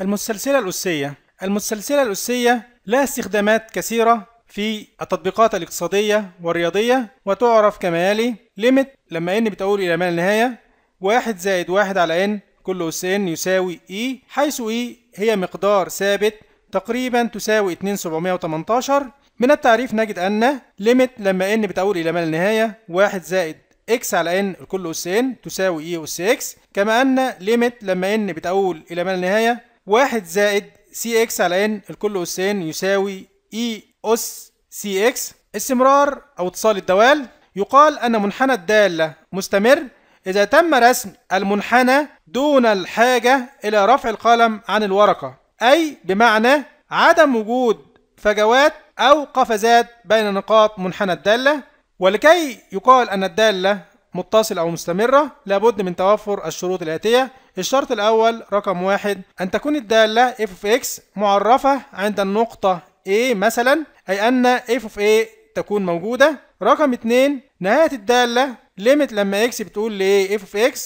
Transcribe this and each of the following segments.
المسلسلة الأسية المسلسلة الأسية لها استخدامات كثيرة في التطبيقات الاقتصادية والرياضية وتعرف كما يلي ليميت لما ان بتقول إلى ما لا نهاية واحد زائد واحد على ان كل أس ان يساوي اي حيث اي هي مقدار ثابت تقريبا تساوي 2718 من التعريف نجد أن ليميت لما ان بتقول إلى ما لا نهاية واحد زائد اكس على ان كل أس ان تساوي اي أس اكس كما أن ليميت لما ان بتقول إلى ما لا نهايه 1 زائد سي اكس على ان الكل أسين يساوي اي أس سي اكس استمرار أو اتصال الدوال يقال أن منحنى الدالة مستمر إذا تم رسم المنحنى دون الحاجة إلى رفع القلم عن الورقة أي بمعنى عدم وجود فجوات أو قفزات بين نقاط منحنى الدالة ولكي يقال أن الدالة متصلة أو مستمرة لابد من توفر الشروط الآتية الشرط الأول رقم واحد أن تكون الدالة f of x معرفة عند النقطة A مثلا أي أن f of A تكون موجودة رقم اتنين نهاية الدالة ليميت لما x بتقول ل f of x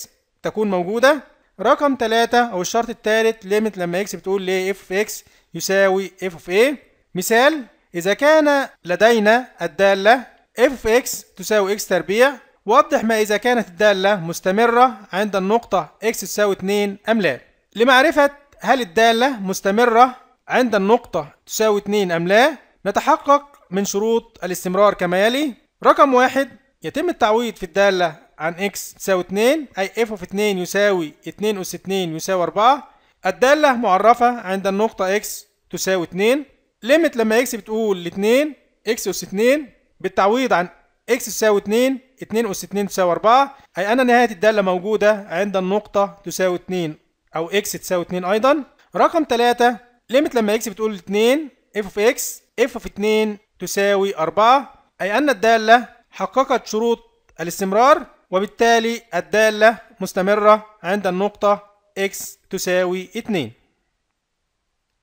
تكون موجودة رقم تلاتة أو الشرط الثالث ليميت لما x بتقول ل f of x يساوي f of A مثال إذا كان لدينا الدالة f of x تساوي x تربيع وضح ما إذا كانت الدالة مستمرة عند النقطة x تساوي 2 أم لا لمعرفة هل الدالة مستمرة عند النقطة تساوي 2 أم لا نتحقق من شروط الاستمرار كما يلي رقم واحد يتم التعويض في الدالة عن x تساوي 2 أي f of 2 يساوي 2 أس 2 يساوي 4 الدالة معرفة عند النقطة x تساوي 2 ليميت لما x بتقول ل 2 x أس 2 بالتعويض عن x تساوي 2 2 أس 2 تساوي 4 أي أن نهاية الدالة موجودة عند النقطة تساوي 2 أو إكس تساوي 2 أيضا رقم 3 ليميت لما إكس بتقول 2 إف أوف إكس إف أوف 2 تساوي 4 أي أن الدالة حققت شروط الاستمرار وبالتالي الدالة مستمرة عند النقطة إكس تساوي 2